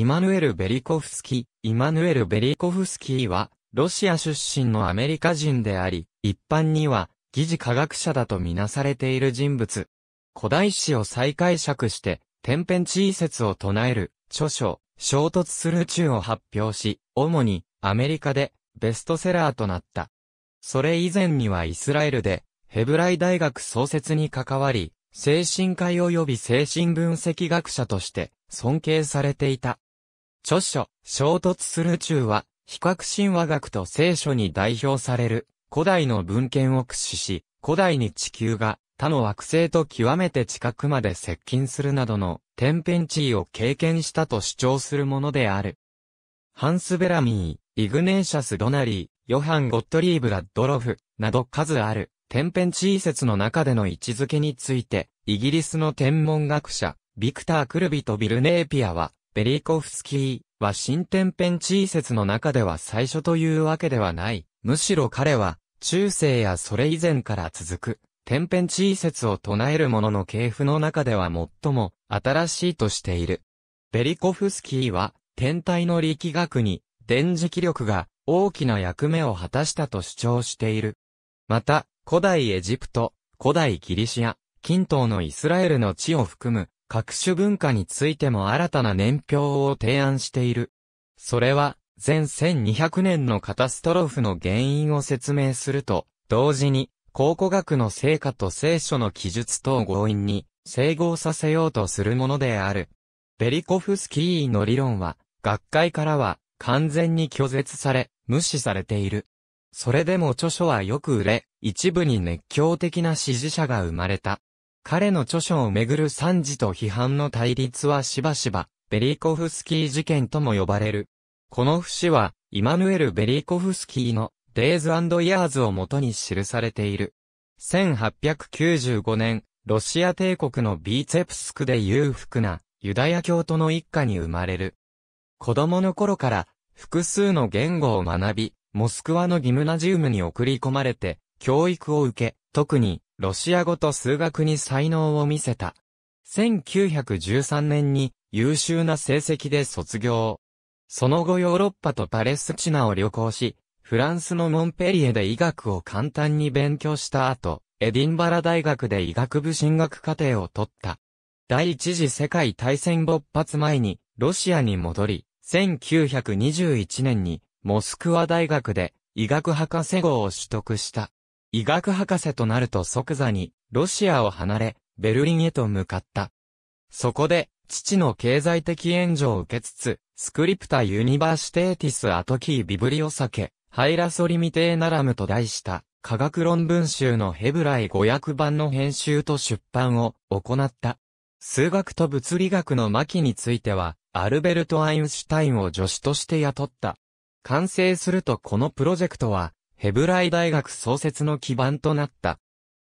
イマヌエル・ベリコフスキ、イマヌエル・ベリコフスキーは、ロシア出身のアメリカ人であり、一般には、疑似科学者だとみなされている人物。古代史を再解釈して、天変地異説を唱える、著書、衝突する宇宙を発表し、主に、アメリカで、ベストセラーとなった。それ以前にはイスラエルで、ヘブライ大学創設に関わり、精神科医及び精神分析学者として尊敬されていた。著書、衝突する中は、比較神話学と聖書に代表される、古代の文献を駆使し、古代に地球が他の惑星と極めて近くまで接近するなどの天変地異を経験したと主張するものである。ハンス・ベラミー、イグネーシャス・ドナリー、ヨハン・ゴットリーブ・ラッドロフ、など数ある天変地異説の中での位置づけについて、イギリスの天文学者、ビクター・クルビとビルネーピアは、ベリコフスキーは新天変地異説の中では最初というわけではない。むしろ彼は、中世やそれ以前から続く、天変地異説を唱える者の系譜の中では最も新しいとしている。ベリコフスキーは、天体の力学に、電磁気力が大きな役目を果たしたと主張している。また、古代エジプト、古代ギリシア、近東のイスラエルの地を含む各種文化についても新たな年表を提案している。それは、前1200年のカタストロフの原因を説明すると、同時に、考古学の成果と聖書の記述等強引に整合させようとするものである。ベリコフスキーの理論は、学会からは完全に拒絶され、無視されている。それでも著書はよく売れ、一部に熱狂的な支持者が生まれた。彼の著書をめぐる賛辞と批判の対立はしばしば、ベリーコフスキー事件とも呼ばれる。この節は、イマヌエル・ベリーコフスキーのデイズ・イヤーズをもとに記されている。1895年、ロシア帝国のビーツェプスクで裕福なユダヤ教徒の一家に生まれる。子供の頃から複数の言語を学び、モスクワのギムナジウムに送り込まれて教育を受け、特にロシア語と数学に才能を見せた。1913年に優秀な成績で卒業。その後ヨーロッパとパレスチナを旅行し、フランスのモンペリエで医学を簡単に勉強した後、エディンバラ大学で医学部進学課程を取った。第一次世界大戦勃発前に、ロシアに戻り、1921年に、モスクワ大学で医学博士号を取得した。医学博士となると即座に、ロシアを離れ、ベルリンへと向かった。そこで、父の経済的援助を受けつつ、スクリプタユニバーシテーティスアトキービブリオサケ、ハイラソリミテーナラムと題した科学論文集のヘブライ語訳版の編集と出版を行った。数学と物理学の末期については、アルベルト・アインシュタインを助手として雇った。完成するとこのプロジェクトは、ヘブライ大学創設の基盤となった。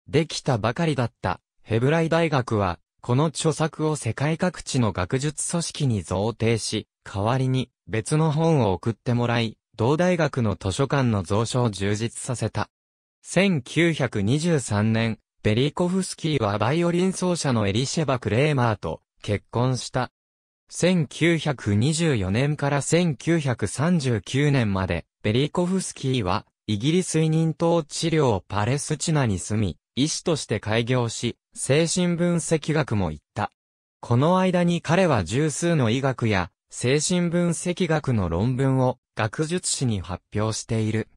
できたばかりだったヘブライ大学は、この著作を世界各地の学術組織に贈呈し、代わりに別の本を送ってもらい、同大学の図書館の蔵書を充実させた。1923年、ベリコフスキーはバイオリン奏者のエリシェバ・クレーマーと結婚した。1924年から1939年まで、ベリコフスキーはイギリス委任統治領パレスチナに住み、医師として開業し、精神分析学も行った。この間に彼は十数の医学や精神分析学の論文を学術誌に発表している。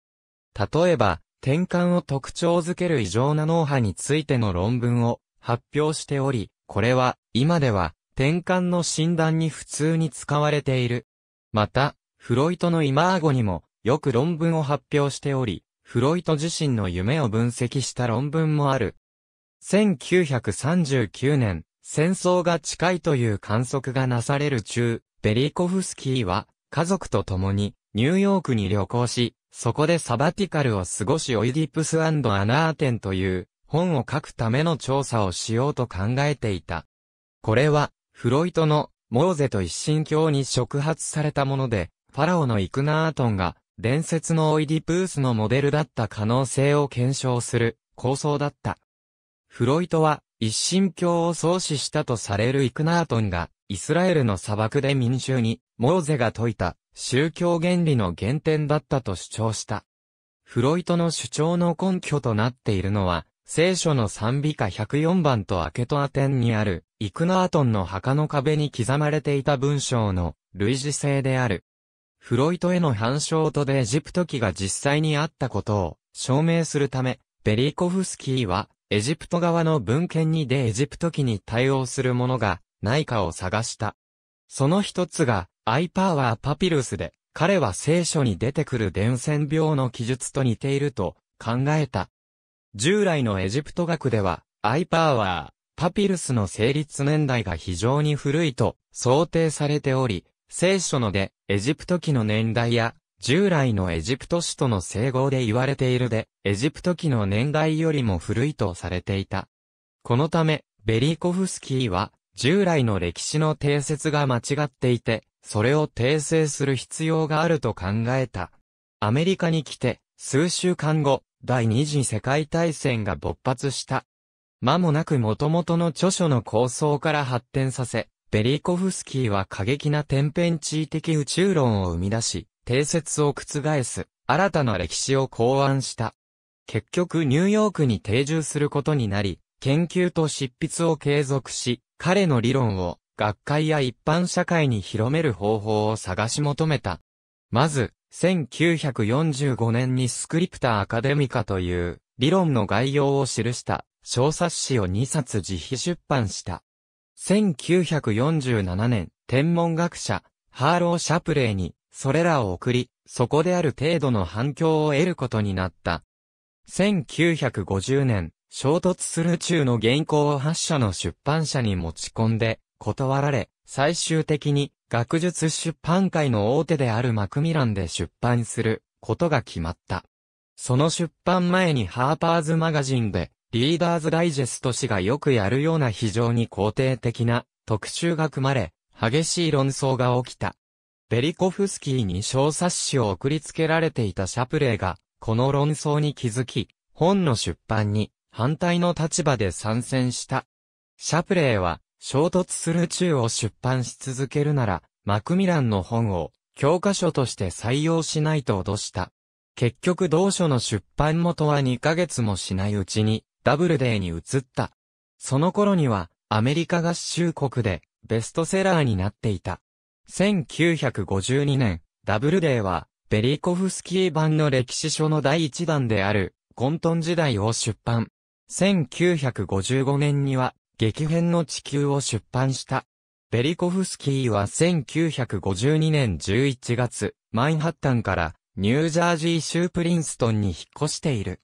例えば、転換を特徴づける異常な脳波についての論文を発表しており、これは今では転換の診断に普通に使われている。また、フロイトのイマーゴにもよく論文を発表しており、フロイト自身の夢を分析した論文もある。1939年、戦争が近いという観測がなされる中、ベリコフスキーは家族と共にニューヨークに旅行し、そこでサバティカルを過ごしオイディプスアナーテンという本を書くための調査をしようと考えていた。これは、フロイトのモーゼと一神教に触発されたもので、ファラオのイクナートンが伝説のオイディプースのモデルだった可能性を検証する構想だった。フロイトは一神教を創始したとされるイクナートンがイスラエルの砂漠で民衆にモーゼが説いた宗教原理の原点だったと主張した。フロイトの主張の根拠となっているのは聖書の賛美歌104番とアケトアテンにあるイクナートンの墓の壁に刻まれていた文章の類似性である。フロイトへの反証とでエジプト期が実際にあったことを証明するため、ベリコフスキーは、エジプト側の文献にでエジプト期に対応するものがないかを探した。その一つが、アイパーワーパピルスで、彼は聖書に出てくる伝染病の記述と似ていると考えた。従来のエジプト学では、アイパーワー、パピルスの成立年代が非常に古いと想定されており、聖書ので、エジプト期の年代や、従来のエジプト首都の整合で言われているで、エジプト期の年代よりも古いとされていた。このため、ベリーコフスキーは、従来の歴史の定説が間違っていて、それを訂正する必要があると考えた。アメリカに来て、数週間後、第二次世界大戦が勃発した。間もなく元々の著書の構想から発展させ、ベリーコフスキーは過激な天変地異的宇宙論を生み出し、定説を覆す、新たな歴史を考案した。結局ニューヨークに定住することになり、研究と執筆を継続し、彼の理論を学会や一般社会に広める方法を探し求めた。まず、1945年にスクリプターアカデミカという理論の概要を記した小冊子を2冊自費出版した。1947年、天文学者、ハーロー・シャプレーに、それらを送り、そこである程度の反響を得ることになった。1950年、衝突する中の原稿を発射の出版社に持ち込んで、断られ、最終的に、学術出版界の大手であるマクミランで出版することが決まった。その出版前にハーパーズマガジンでリーダーズダイジェスト氏がよくやるような非常に肯定的な特集が組まれ、激しい論争が起きた。ベリコフスキーに小冊子を送りつけられていたシャプレーが、この論争に気づき、本の出版に反対の立場で参戦した。シャプレーは、衝突する宙を出版し続けるなら、マクミランの本を教科書として採用しないと脅した。結局同書の出版元は2ヶ月もしないうちに、ダブルデーに移った。その頃には、アメリカ合衆国で、ベストセラーになっていた。1952年、ダブルデーは、ベリコフスキー版の歴史書の第一弾である、混沌時代を出版。1955年には、激変の地球を出版した。ベリコフスキーは1952年11月、マンハッタンから、ニュージャージー州プリンストンに引っ越している。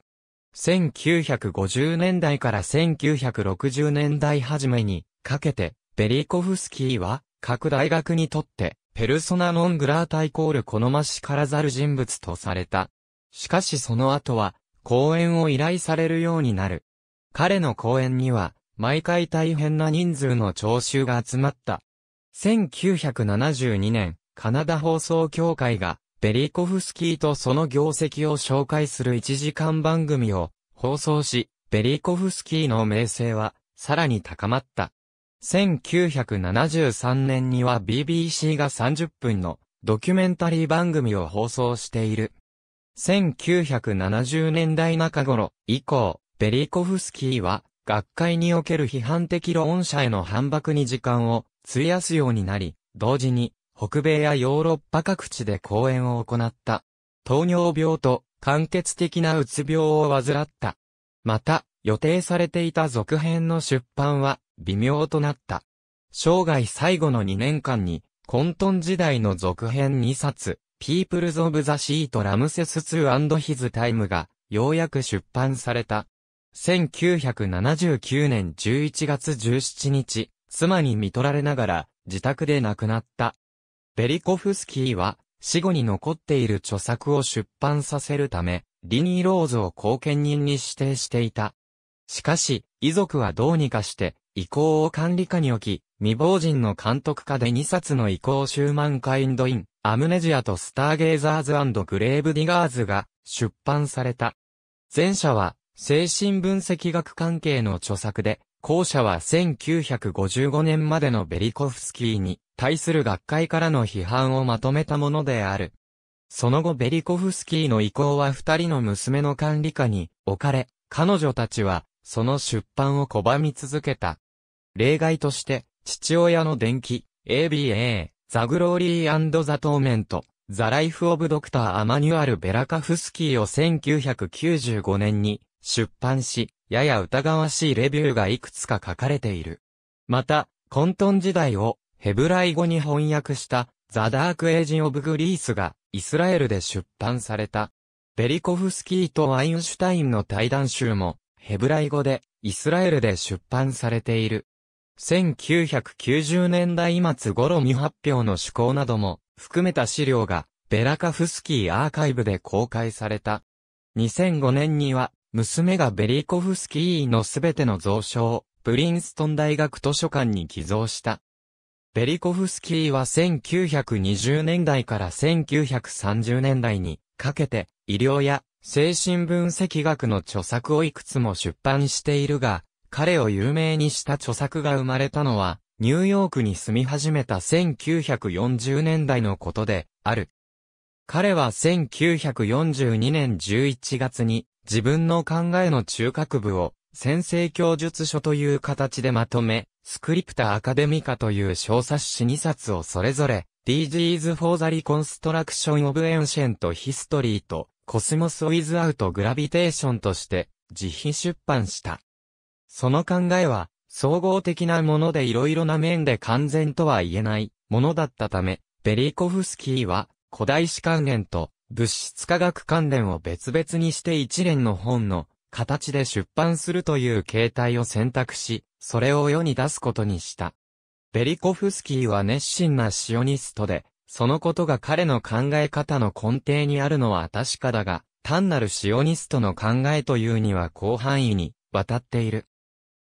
1950年代から1960年代初めにかけて、ベリコフスキーは、各大学にとって、ペルソナノングラータイコール好ましからざる人物とされた。しかしその後は、講演を依頼されるようになる。彼の講演には、毎回大変な人数の聴衆が集まった。1972年、カナダ放送協会がベリコフスキーとその業績を紹介する1時間番組を放送し、ベリコフスキーの名声はさらに高まった。1973年には BBC が30分のドキュメンタリー番組を放送している。1970年代中頃以降、ベリコフスキーは学会における批判的論者への反駁に時間を費やすようになり、同時に北米やヨーロッパ各地で講演を行った。糖尿病と間欠的なうつ病を患った。また、予定されていた続編の出版は微妙となった。生涯最後の2年間に、混沌時代の続編2冊、Peoples of the Sea とラムセス2 His Time が、ようやく出版された。1979年11月17日、妻に見取られながら、自宅で亡くなった。ベリコフスキーは、死後に残っている著作を出版させるため、リニー・ローズを後見人に指定していた。しかし、遺族はどうにかして、遺構を管理下に置き、未亡人の監督下で2冊の遺構シューマンカインドイン、アムネジアとスターゲイザーズグレーブディガーズが出版された。前者は、精神分析学関係の著作で、後者は1955年までのベリコフスキーに対する学会からの批判をまとめたものである。その後ベリコフスキーの意向は二人の娘の管理下に置かれ、彼女たちはその出版を拒み続けた。例外として、父親の伝記、ABA、ザ・グローリーザ・トーメント、ザ・ライフ・オブ・ドクター・アマニュアル・ベラカフスキーを1995年に出版し、やや疑わしいレビューがいくつか書かれている。また、混沌時代をヘブライ語に翻訳したザ・ダーク・エイジ・オブ・グリースがイスラエルで出版された。ベリコフスキーとアインシュタインの対談集もヘブライ語でイスラエルで出版されている。1990年代末頃未発表の趣向なども含めた資料がベラカフスキーアーカイブで公開された。2005年には娘がベリコフスキーのすべての蔵書を、プリンストン大学図書館に寄贈した。ベリコフスキーは1920年代から1930年代にかけて医療や精神分析学の著作をいくつも出版しているが、彼を有名にした著作が生まれたのは、ニューヨークに住み始めた1940年代のことである。彼は1942年11月に自分の考えの中核部を、先生教述書という形でまとめ、スクリプタアカデミカという小冊子2冊をそれぞれ、DGs for the Reconstruction of Ancient History と、コスモス・ o u t Gravitation として、自費出版した。その考えは、総合的なもので色々な面で完全とは言えないものだったため、ベリーコフスキーは古代史関連と物質科学関連を別々にして一連の本の形で出版するという形態を選択し、それを世に出すことにした。ベリコフスキーは熱心なシオニストで、そのことが彼の考え方の根底にあるのは確かだが、単なるシオニストの考えというには広範囲に渡っている。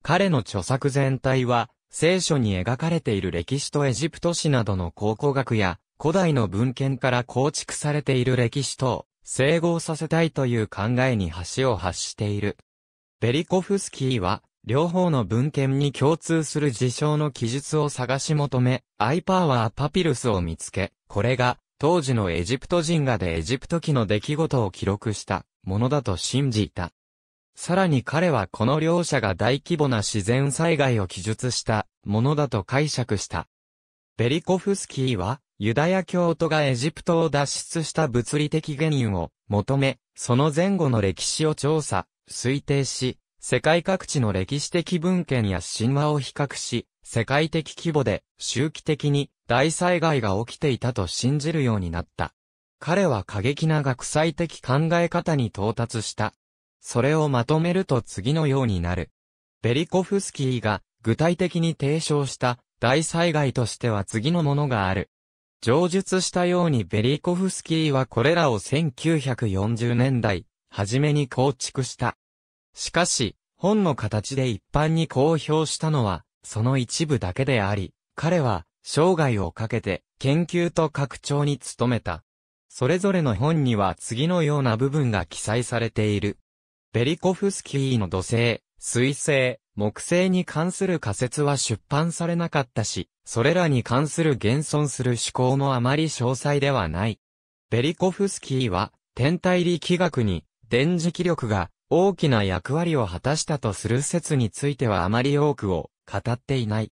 彼の著作全体は、聖書に描かれている歴史とエジプト史などの考古学や古代の文献から構築されている歴史と整合させたいという考えに橋を発している。ベリコフスキーは、両方の文献に共通する事象の記述を探し求め、アイパーワーパピルスを見つけ、これが、当時のエジプト人がでエジプト記の出来事を記録したものだと信じた。さらに彼はこの両者が大規模な自然災害を記述したものだと解釈した。ベリコフスキーは、ユダヤ教徒がエジプトを脱出した物理的原因を求め、その前後の歴史を調査、推定し、世界各地の歴史的文献や神話を比較し、世界的規模で周期的に大災害が起きていたと信じるようになった。彼は過激な学際的考え方に到達した。それをまとめると次のようになる。ベリコフスキーが具体的に提唱した大災害としては次のものがある。上述したようにベリコフスキーはこれらを1940年代、初めに構築した。しかし、本の形で一般に公表したのは、その一部だけであり、彼は、生涯をかけて、研究と拡張に努めた。それぞれの本には次のような部分が記載されている。ベリコフスキーの土星、水星、木星に関する仮説は出版されなかったし、それらに関する現存する思考もあまり詳細ではない。ベリコフスキーは、天体力学に、電磁気力が大きな役割を果たしたとする説についてはあまり多くを語っていない。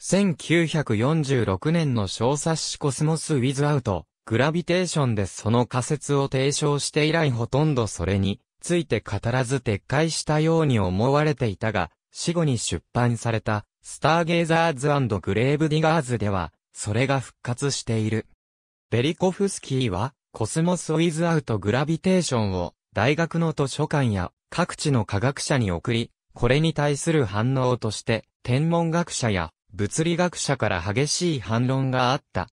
1946年の小冊子コスモス・ウィズ・アウト、グラビテーションでその仮説を提唱して以来ほとんどそれについて語らず撤回したように思われていたが、死後に出版された、スターゲイザーズグレーブディガーズでは、それが復活している。ベリコフスキーは、コスモス・ウィズ・アウト・グラビテーションを、大学の図書館や各地の科学者に送り、これに対する反応として、天文学者や物理学者から激しい反論があった。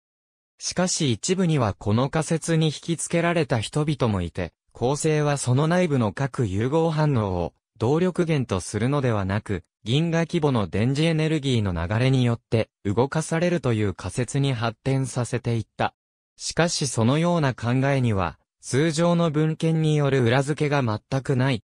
しかし一部にはこの仮説に引き付けられた人々もいて、構成はその内部の各融合反応を動力源とするのではなく、銀河規模の電磁エネルギーの流れによって動かされるという仮説に発展させていった。しかしそのような考えには、通常の文献による裏付けが全くない。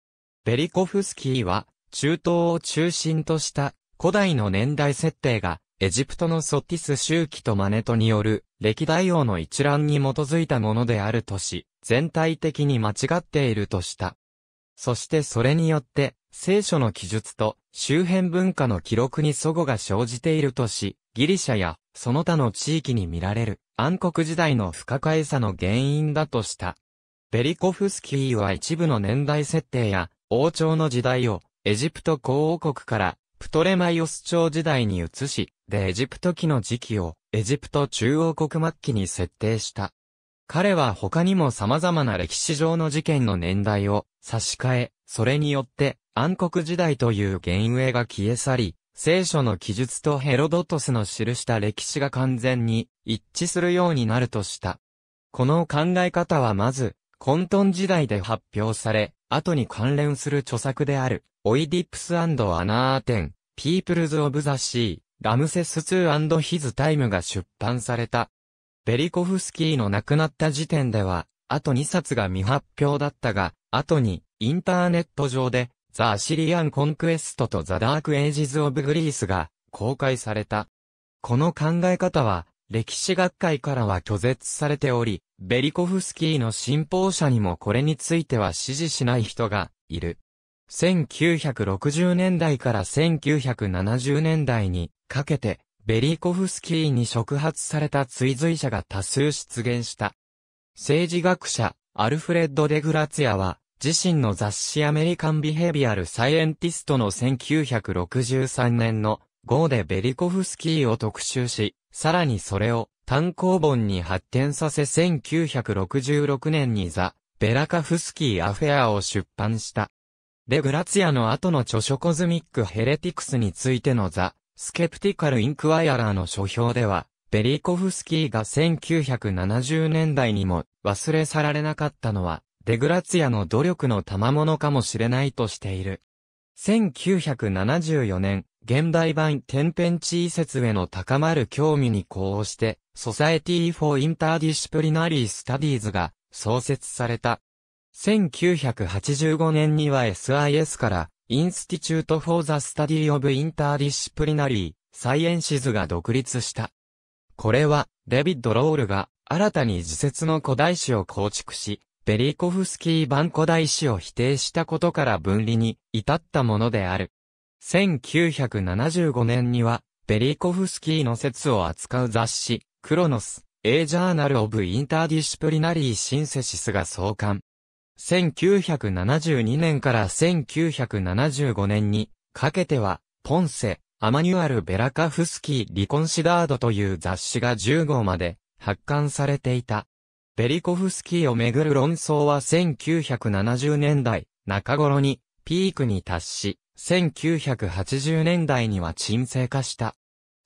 ベリコフスキーは、中東を中心とした古代の年代設定が、エジプトのソティス周期とマネトによる歴代王の一覧に基づいたものであるとし、全体的に間違っているとした。そしてそれによって、聖書の記述と周辺文化の記録に祖語が生じているとし、ギリシャやその他の地域に見られる暗黒時代の不可解さの原因だとした。ベリコフスキーは一部の年代設定や王朝の時代をエジプト公王国からプトレマイオス朝時代に移し、でエジプト期の時期をエジプト中央国末期に設定した。彼は他にも様々な歴史上の事件の年代を差し替え、それによって暗黒時代という幻影が消え去り、聖書の記述とヘロドトスの記した歴史が完全に一致するようになるとした。この考え方はまず、混沌時代で発表され、後に関連する著作である、オイディプスアナーテン、ピープルズ・オブ・ザ・シー、ラムセスツー・ヒズ・タイムが出版されたベリコフスキーの亡くなった時点では、あと2冊が未発表だったが、後に、インターネット上で、ザ・アシリアン・コンクエストとザ・ダーク・エイジズ・オブ・グリースが公開された。この考え方は、歴史学会からは拒絶されており、ベリコフスキーの信奉者にもこれについては支持しない人がいる。1960年代から1970年代にかけて、ベリコフスキーに触発された追随者が多数出現した。政治学者、アルフレッド・デグラツヤは、自身の雑誌アメリカン・ビヘビアル・サイエンティストの1963年の号でベリコフスキーを特集し、さらにそれを単行本に発展させ1966年にザ・ベラカフスキー・アフェアを出版した。デグラツヤの後の著書コズミック・ヘレティクスについてのザ・スケプティカル・インクワイアラーの書評では、ベリーコフスキーが1970年代にも忘れ去られなかったのは、デグラツィアの努力の賜物かもしれないとしている。1974年、現代版天変地異説への高まる興味に呼応して、ソサエティ・フォー・インターディシプリナリー・スタディーズが創設された。1985年には SIS から Institute for the Study of Interdisciplinary Sciences が独立した。これは、デビッド・ロールが新たに自説の古代史を構築し、ベリコフスキー版古代史を否定したことから分離に至ったものである。1975年には、ベリコフスキーの説を扱う雑誌、クロノス、A Journal of Interdisciplinary Synthesis が創刊。1972年から1975年にかけては、ポンセ、アマニュアル・ベラカフスキー・リコンシダードという雑誌が10号まで発刊されていた。ベリコフスキーをめぐる論争は1970年代中頃にピークに達し、1980年代には沈静化した。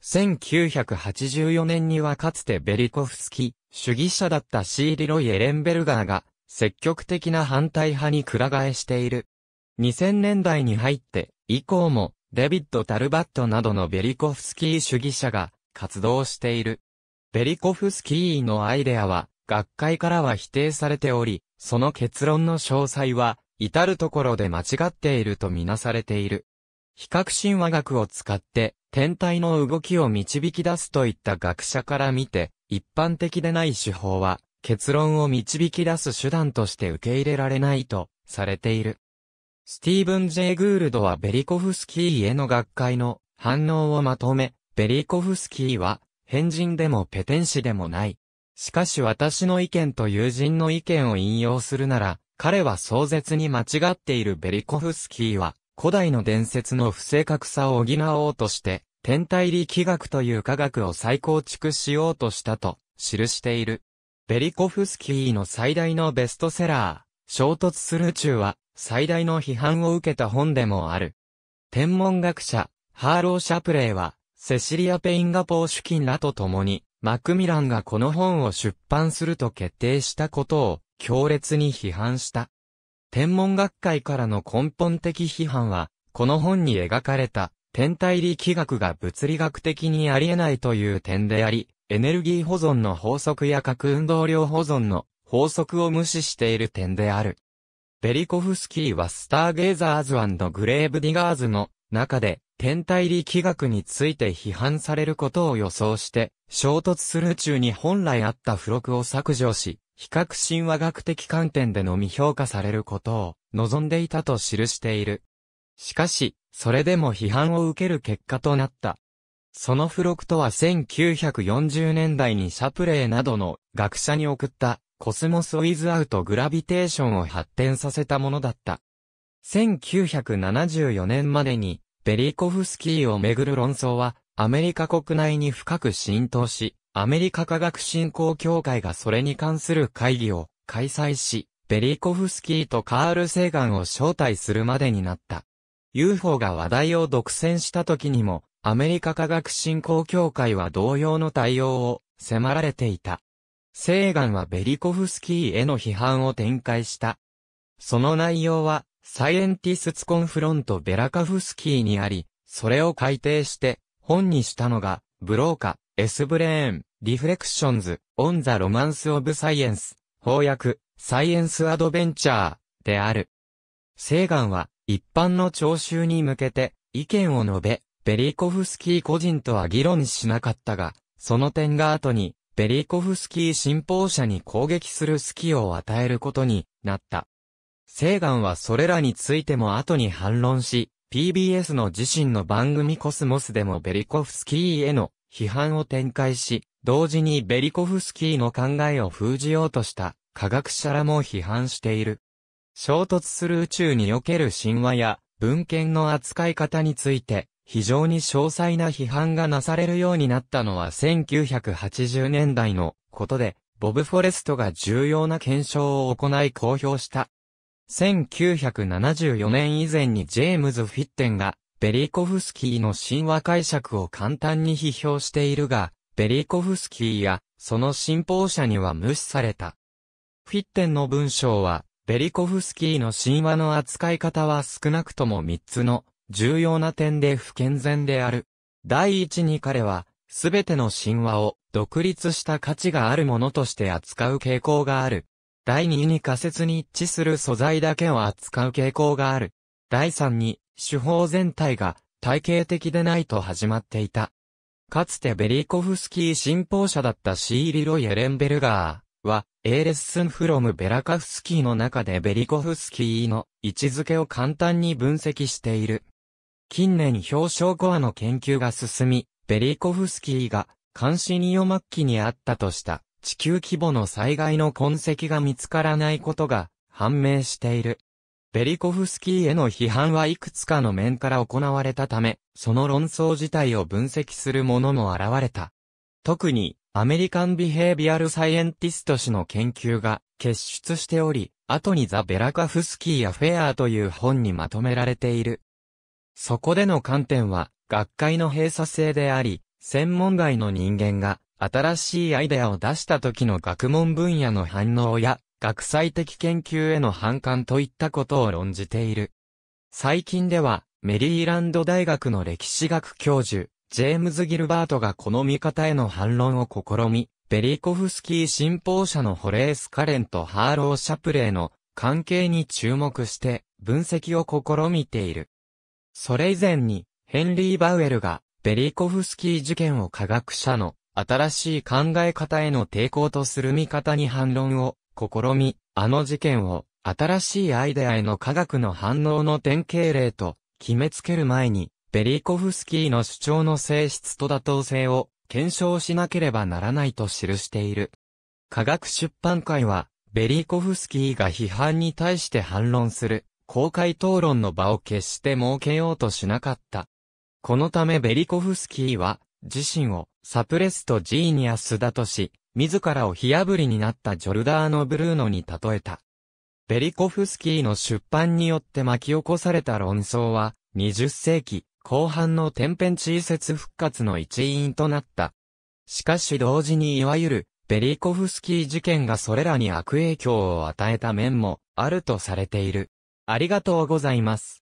1984年にはかつてベリコフスキー主義者だったシーリロイ・エレンベルガーが積極的な反対派に倶替えしている。2000年代に入って以降もデビッド・タルバットなどのベリコフスキー主義者が活動している。ベリコフスキーのアイデアは学会からは否定されており、その結論の詳細は至るところで間違っているとみなされている。比較神話学を使って天体の動きを導き出すといった学者から見て一般的でない手法は結論を導き出す手段として受け入れられないとされている。スティーブン・ジェイ・グールドはベリコフスキーへの学会の反応をまとめ、ベリコフスキーは変人でもペテン師でもない。しかし私の意見と友人の意見を引用するなら、彼は壮絶に間違っているベリコフスキーは、古代の伝説の不正確さを補おうとして、天体力学という科学を再構築しようとしたと記している。ベリコフスキーの最大のベストセラー、衝突する中は、最大の批判を受けた本でもある。天文学者、ハーロー・シャプレイは、セシリア・ペインガポー主金らと共に、マクミランがこの本を出版すると決定したことを、強烈に批判した。天文学会からの根本的批判は、この本に描かれた、天体力学が物理学的にありえないという点であり、エネルギー保存の法則や核運動量保存の法則を無視している点である。ベリコフスキーはスターゲイザーズグレーブディガーズの中で天体力学について批判されることを予想して、衝突する中に本来あった付録を削除し、比較神話学的観点でのみ評価されることを望んでいたと記している。しかし、それでも批判を受ける結果となった。その付録とは1940年代にシャプレーなどの学者に送ったコスモス・ウィズ・アウト・グラビテーションを発展させたものだった。1974年までにベリコフスキーをめぐる論争はアメリカ国内に深く浸透し、アメリカ科学振興協会がそれに関する会議を開催し、ベリコフスキーとカール・セーガンを招待するまでになった。UFO が話題を独占した時にも、アメリカ科学振興協会は同様の対応を迫られていた。セーガンはベリコフスキーへの批判を展開した。その内容は、サイエンティスツコンフロントベラカフスキーにあり、それを改訂して、本にしたのが、ブローカ、エスブレーン、リフレクションズ、オンザ・ロマンス・オブ・サイエンス、翻訳、サイエンス・アドベンチャー、である。セーガンは、一般の聴衆に向けて、意見を述べ、ベリコフスキー個人とは議論しなかったが、その点が後に、ベリコフスキー信奉者に攻撃する隙を与えることになった。セーガンはそれらについても後に反論し、PBS の自身の番組コスモスでもベリコフスキーへの批判を展開し、同時にベリコフスキーの考えを封じようとした科学者らも批判している。衝突する宇宙における神話や文献の扱い方について、非常に詳細な批判がなされるようになったのは1980年代のことで、ボブ・フォレストが重要な検証を行い公表した。1974年以前にジェームズ・フィッテンが、ベリーコフスキーの神話解釈を簡単に批評しているが、ベリーコフスキーや、その信奉者には無視された。フィッテンの文章は、ベリコフスキーの神話の扱い方は少なくとも3つの重要な点で不健全である。第一に彼は、すべての神話を独立した価値があるものとして扱う傾向がある。第2に仮説に一致する素材だけを扱う傾向がある。第3に、手法全体が体系的でないと始まっていた。かつてベリコフスキー信奉者だったシーリロ・イエレンベルガーは、エーレッスンフロムベラカフスキーの中でベリコフスキーの位置づけを簡単に分析している。近年表彰コアの研究が進み、ベリコフスキーが、監視ニオ末期にあったとした、地球規模の災害の痕跡が見つからないことが、判明している。ベリコフスキーへの批判はいくつかの面から行われたため、その論争自体を分析するものも現れた。特に、アメリカンビヘイビアルサイエンティスト氏の研究が結出しており、後にザ・ベラカフスキーやフェアーという本にまとめられている。そこでの観点は、学会の閉鎖性であり、専門外の人間が、新しいアイデアを出した時の学問分野の反応や、学際的研究への反感といったことを論じている。最近では、メリーランド大学の歴史学教授、ジェームズ・ギルバートがこの見方への反論を試み、ベリコフスキー信奉者のホレース・カレンとハーロー・シャプレーの関係に注目して分析を試みている。それ以前に、ヘンリー・バウエルが、ベリコフスキー事件を科学者の、新しい考え方への抵抗とする見方に反論を、試み、あの事件を、新しいアイデアへの科学の反応の典型例と、決めつける前に、ベリコフスキーの主張の性質と妥当性を、検証しなければならないと記している。科学出版会は、ベリーコフスキーが批判に対して反論する公開討論の場を決して設けようとしなかった。このためベリコフスキーは、自身をサプレストジーニアスだとし、自らを火炙りになったジョルダーノ・ブルーノに例えた。ベリコフスキーの出版によって巻き起こされた論争は、20世紀後半の天変地異説復活の一因となった。しかし同時にいわゆるベリコフスキー事件がそれらに悪影響を与えた面もあるとされている。ありがとうございます。